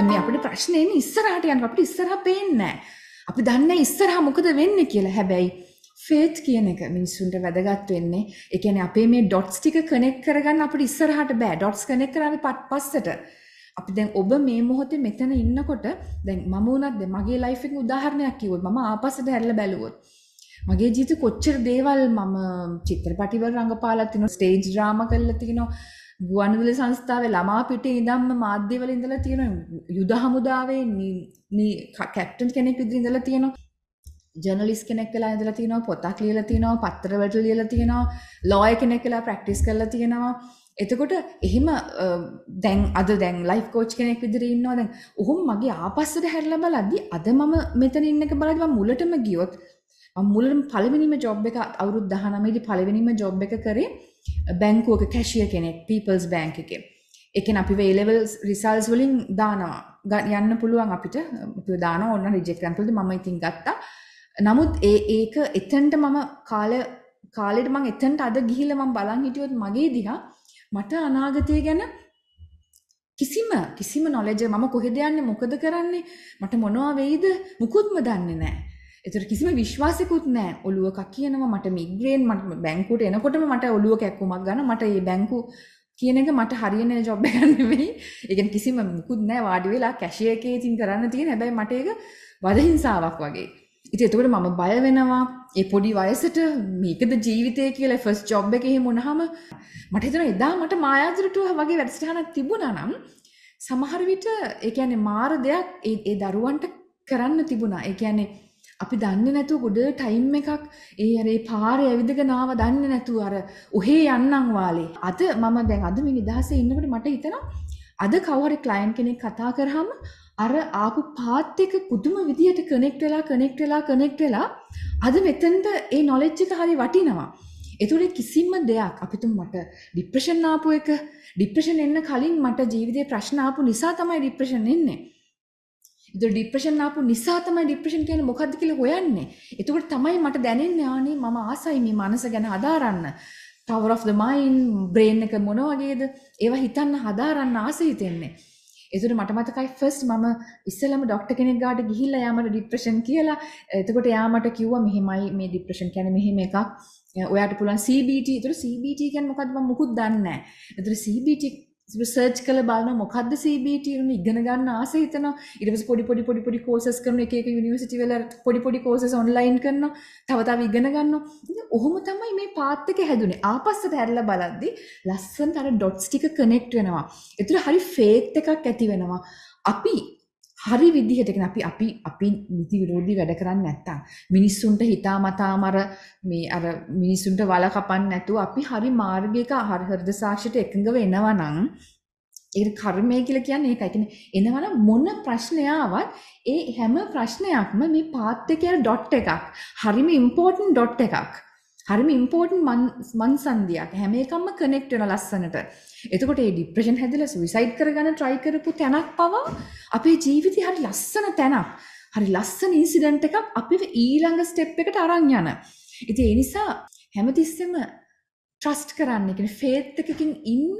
මේ අපිට ප්‍රශ්නේ එන්නේ ඉස්සරහට යනකොට අපිට ඉස්සරහ පේන්නේ නැහැ. අපි දන්නේ ඉස්සරහ මොකද වෙන්නේ කියලා. හැබැයි ෆේත් කියන එක මිනිස්සුන්ට වැදගත් වෙන්නේ. ඒ කියන්නේ අපේ මේ ඩොට්ස් ටික කනෙක්ට් කරගන්න අපිට ඉස්සරහට බෑ. ඩොට්ස් කනෙක්ට් කරන්නේ පස්සට. අපි දැන් ඔබ මේ මොහොතේ මෙතන ඉන්නකොට දැන් මම වුණත් දැන් මගේ ලයිෆ් එකේ උදාහරණයක් කිව්වොත් මම ආපස්සට හැරිලා බැලුවොත් මගේ ජීවිතේ කොච්චර දේවල් මම චිත්‍රපටිවල රඟපාලා තිනවා ස්ටේජ් ඩ්‍රාමා කරලා තිනවා ගුවන්විදුලි සංස්ථාවේ ළමා පිටේ ඉඳන්ම මාධ්‍ය වල ඉඳලා තියෙනවා යුද හමුදාවේ කැප්ටන් කෙනෙක් විදිහට ඉඳලා තියෙනවා ජර්නලිස්ට් කෙනෙක් වෙලා ඉඳලා තියෙනවා පොතක් ලියලා තියෙනවා පත්‍ර වලට ලියලා තියෙනවා ලෝයර් කෙනෙක් වෙලා ප්‍රැක්ටිස් කරලා තියෙනවා එතකොට එහෙම දැන් අද දැන් ලයිෆ් කෝච් කෙනෙක් විදිහට ඉන්නවා දැන් උහුම් මගේ ආපස්සට හැරිලා බලද්දි අද මම මෙතන ඉන්නක බලද්දි මම මුලටම ගියොත් මම මුලින්ම පළවෙනිම ජොබ් එක අවුරුදු 19 දී පළවෙනිම ජොබ් එක කරේ බැංකුවක කැශිය කෙනෙක් පීපල්ස් බැංක එක එකෙන් අපි වේලෙවල් රිසල්ස් වලින් දානවා යන්න පුළුවන් අපිට දාන ඔන්න රිජෙක්ටන්තුලද මම ඉතින් ගත්තා නමුත් ඒ ඒක එතන්ට මම කාල කාලෙට මං එතන්ට අද ගිහිල මං බලන් හිටියොත් මගේ දිහා මට අනාගතය ගැන කිසිම කිසිම නොලෙජ මම කොහෙද යන්නේ මොකද කරන්නේ මට මොනවා වෙයිද මුකුත්ම දන්නේ නැහැ එතට කිසිම විශ්වාසකුත් නෑ ඔලුවකක් කියනවා මට මිග්‍රේන් මට බැංකුට එනකොටම මට ඔලුව කැක්කුමක් ගන්න මට ඒ බැංකු කියන එක මට හරියන ජොබ් ගන්නවෙයි එකෙන් කිසිම මුකුත් නෑ වාඩි වෙලා කැශය එකේ තින් කරන්න තියෙන හැබැයි මට ඒක වදහිංසාවක් වගේ ඉති එතකට මම බය වෙනවා ඒ පොඩි වයසට මේකද ජීවිතය කියලා ෆස් ජොබ් එකෙහි මොනහම මට හිතන එදා මට මායාදුරටුව වගේ වැඩස්ටහනක් තිබුණ නම් සමහර විට ඒ කියන්නේ මාර දෙයක් ඒ දරුවන්ට කරන්න තිබුණා ඒ කියන්නේ අපි දන්නේ නැතුව ගොඩ ටයිම් එකක් ඒ අර ඒ පාරේ ඇවිදගෙන ආව දන්නේ නැතුව අර ඔහේ යන්නම් වාලේ අද මම දැන් අද මේ නිදහසේ ඉන්නකොට මට හිතෙනවා අද කවුරු ක්ලයන්ට් කෙනෙක් කතා කරාම අර ආපු පාත් එක පුදුම විදියට කනෙක්ට් වෙලා කනෙක්ට් වෙලා කනෙක්ට් වෙලා අද මෙතනට ඒ නොලෙජ් එක හරි වටිනවා එතුළේ කිසිම දෙයක් අපිතුම් මට ඩිප්‍රෂන් ආපු එක ඩිප්‍රෂන් එන්න කලින් මට ජීවිතේ ප්‍රශ්න ආපු නිසා තමයි ඩිප්‍රෂන් එන්නේ ඒතර ડિප්‍රෙෂන් ආපු නිසා තමයි ડિප්‍රෙෂන් කියන්නේ මොකද්ද කියලා හොයන්නේ. එතකොට තමයි මට දැනෙන්නේ ආනේ මම ආසයි මේ මනස ගැන හදාරන්න. power of the mind, brain එක මොන වගේද? ඒවා හිතන්න හදාරන්න ආස හිතෙන්නේ. ඒතර මට මතකයි ෆස්ට් මම ඉස්සෙල්ලම ડોක්ටර් කෙනෙක් ගාට ගිහිල්ලා එයා මට ડિප්‍රෙෂන් කියලා එතකොට එයා මට කිව්වා මෙහෙමයි මේ ડિප්‍රෙෂන් කියන්නේ මෙහෙම එකක් ඔයාට පුළුවන් CBT ඒතර CBT කියන්නේ මොකද්ද මම මුකුත් දන්නේ නැහැ ඒතර CBT රිසර්ච් කරලා බලනවා මොකද්ද CBT උන ඉගෙන ගන්න ආස හිතෙනවා ඊට පස්සේ පොඩි පොඩි පොඩි පොඩි courses කරන එක එක යුනිවර්සිටි වල පොඩි පොඩි courses online කරනවා තව තව ඉගෙන ගන්නවා ඔහොම තමයි මේ path එක හැදුනේ ආපස්සට හැරිලා බලද්දි ලස්සනට අර dots ටික connect වෙනවා ඒතර හරි faith එකක් ඇති වෙනවා අපි හරි විදිහට කියන අපි අපි අපි නීති විරෝධී වැඩ කරන්නේ නැත්තම් මිනිස්සුන්ට හිතාමතාම අර මේ අර මිනිස්සුන්ට වල කපන්නේ නැතුව අපි හරි මාර්ගයක හරි හෘද සාක්ෂියට එකඟ වෙනවා නම් ඒ කර්මය කියලා කියන්නේ ඒකයි. කියන්නේ එනවනම් මොන ප්‍රශ්නයාවත් ඒ හැම ප්‍රශ්නයක්ම මේ පාත් එකේ ඩොට් එකක්. හරිම ඉම්පෝටන්ට් ඩොට් එකක්. හරිම ඉම්පෝර්ටන් මන් සන්දයක් හැම එකක්ම කනෙක්ට් වෙන ලස්සනට. එතකොට ඒ ડિප්‍රෙෂන් හැදලා සුයිසයිඩ් කරගන්න try කරපු තැනක් පවා අපේ ජීවිතේ හරි ලස්සන තැනක්. හරි ලස්සන ඉන්සිඩන්ට් එකක් අපිව ඊළඟ ස්ටෙප් එකට අරන් යන. ඉතින් ඒ නිසා හැමතිස්සෙම trust කරන්න කියන faith එකකින් ඉන්න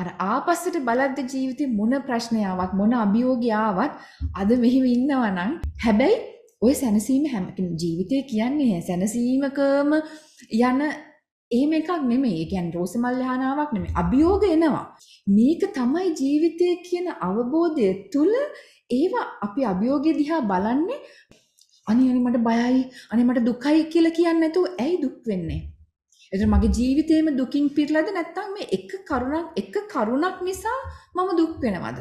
අර ආපස්සට බලද්ද ජීවිතේ මොන ප්‍රශ්නය ආවත් මොන අභියෝගය ආවත් අද මෙහිම ඉන්නවා නම් හැබැයි ඔය සැනසීම හැම ජීවිතය කියන්නේ සැනසීමකම යන ඒම එකක් නෙමේ කියන් රෝසමල් හානාවක් නෙමේ අභියෝග එනවා. මේක තමයි ජීවිතය කියන අවබෝධය තුළ ඒවා අපි අභියෝගය දිහා බලන්නේ අනිනි මට බයයි අනේ මට දුකයි කියලා කියන්න ඇතු ඇයි දුක් වෙන්නේ. එතන මගේ ජීවිතේම දුකින් පිරලාද නැත්නම් මේ එක කරුණක් එක කරුණක් නිසා මම දුක් වෙනවද?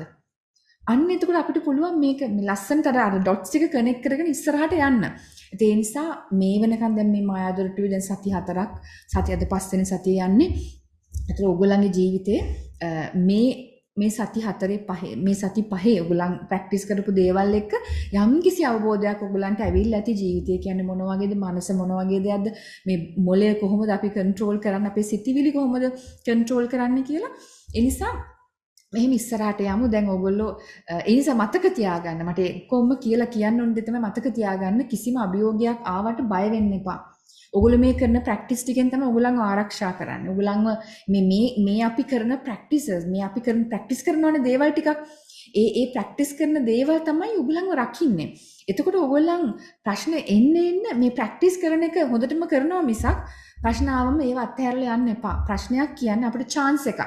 අන්න එතකොට අපිට පුළුවන් මේක ලස්සනට අර අර ඩොට්ස් ටික කනෙක්ට් කරගෙන ඉස්සරහට යන්න. ඒ නිසා මේ වෙනකන් දැන් මේ මායාදොරටුවේ දැන් සති හතරක් සති අද පස්වෙනි සතිය යන්නේ. ඒතර ඔයගොල්ලන්ගේ ජීවිතේ මේ මේ සති හතරේ පහේ මේ සති පහේ ඔයගොල්ලන් ප්‍රැක්ටිස් කරපු දේවල් එක්ක යම්කිසි අවබෝධයක් ඔයගොල්ලන්ට ඇවිල්ලා ඇති ජීවිතය කියන්නේ මොන වගේද මනස මොන වගේ දෙයක්ද මේ මොළය කොහොමද අපි කන්ට්‍රෝල් කරන්නේ අපේ සිතිවිලි කොහොමද කන්ට්‍රෝල් කරන්නේ කියලා ඒ නිසා මෙහෙම ඉස්සරහට යමු දැන් ඕගොල්ලෝ ඒ නිසා මතක තියාගන්න මට කොම්ම කියලා කියන්න ඕන දෙතම මතක තියාගන්න කිසිම අභියෝගයක් ආවට බය වෙන්න එපා. ඔගොල්ලෝ මේ කරන ප්‍රැක්ටිස් ටිකෙන් තමයි ඔයගොල්ලන් ආරක්ෂා කරන්නේ. ඔයගොල්ලන්ව මේ මේ මේ අපි කරන ප්‍රැක්ටිසස් මේ අපි කරන ප්‍රැක්ටිස් කරනවනේ දේවල් ටිකක් ඒ ඒ ප්‍රැක්ටිස් කරන දේවල් තමයි ඔයගොල්ලන්ව රකින්නේ. එතකොට ඔයගොල්ලන් ප්‍රශ්න එන්න එන්න මේ ප්‍රැක්ටිස් කරන එක හොඳටම කරනවා මිසක් ප්‍රශ්න ආවම ඒව අත්හැරලා යන්න එපා. ප්‍රශ්නයක් කියන්නේ අපිට chance එකක්.